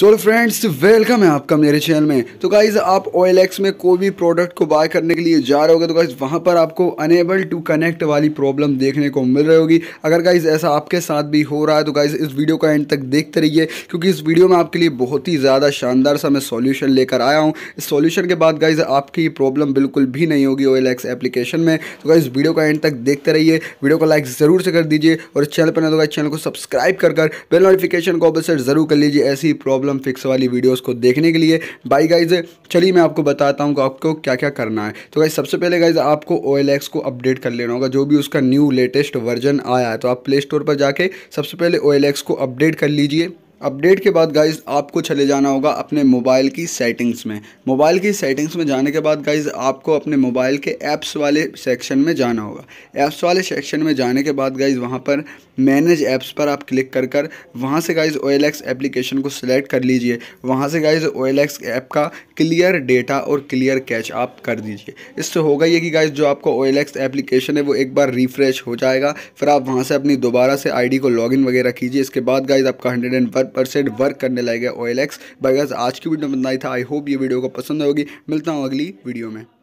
तो friends welcome है आपका मेरे चैनल में तो गाइज़ आप ओएल एक्स में कोई भी प्रोडक्ट को बाय करने के लिए जा रहे होगे तो गाइज़ वहाँ पर आपको अनेबल टू कनेक्ट वाली प्रॉब्लम देखने को मिल रही होगी अगर गाइज़ ऐसा आपके साथ भी हो रहा है तो गाइज़ इस वीडियो का एंड तक देखते रहिए क्योंकि इस वीडियो में आपके लिए बहुत ही ज़्यादा शानदार सा मैं सॉल्यूशन लेकर आया हूँ इस सॉल्यूशन के बाद गाइज़ आपकी प्रॉब्लम बिल्कुल भी नहीं होगी ओ एप्लीकेशन में तो गाइज़ वीडियो का एंड तक देखते रहिए वीडियो को लाइक ज़रूर से कर दीजिए और चैनल पर ना तो गाइज चैनल को सब्सक्राइब कर बेल नोटिफिकेशन को ऑपरेट ज़रूर कर लीजिए ऐसी प्रॉब्लम प्रॉब्लम फिक्स वाली वीडियोस को देखने के लिए बाई गाइज चलिए मैं आपको बताता हूँ आपको क्या क्या करना है तो गाइज सबसे पहले गाइज आपको ओ को अपडेट कर लेना होगा जो भी उसका न्यू लेटेस्ट वर्जन आया है तो आप प्ले स्टोर पर जाके सबसे पहले ओ को अपडेट कर लीजिए अपडेट के बाद गाइज आपको चले जाना होगा अपने मोबाइल की सेटिंग्स में मोबाइल की सेटिंग्स में जाने के बाद गाइज आपको अपने मोबाइल के ऐप्स वाले सेक्शन में जाना होगा ऐप्स वाले सेक्शन में जाने के बाद गाइज वहाँ पर मैनेज ऐप्स पर आप क्लिक कर कर वहाँ से गाइज ओ एप्लीकेशन को सिलेक्ट कर लीजिए वहाँ से गाइज ओ ऐप का क्लियर डेटा और क्लियर कैच आप कर दीजिए इससे होगा ये कि गाइज जो आपका ओ एप्लीकेशन है वो एक बार रिफ्रेश हो जाएगा फिर आप वहाँ से अपनी दोबारा से आई को लॉगिन वगैरह कीजिए इसके बाद गाइज आपका हंड्रेड परसेंट वर्क करने लगेगा ओ एल एक्स आज की वीडियो में इतना ही था आई होप ये वीडियो को पसंद होगी मिलता हूँ अगली वीडियो में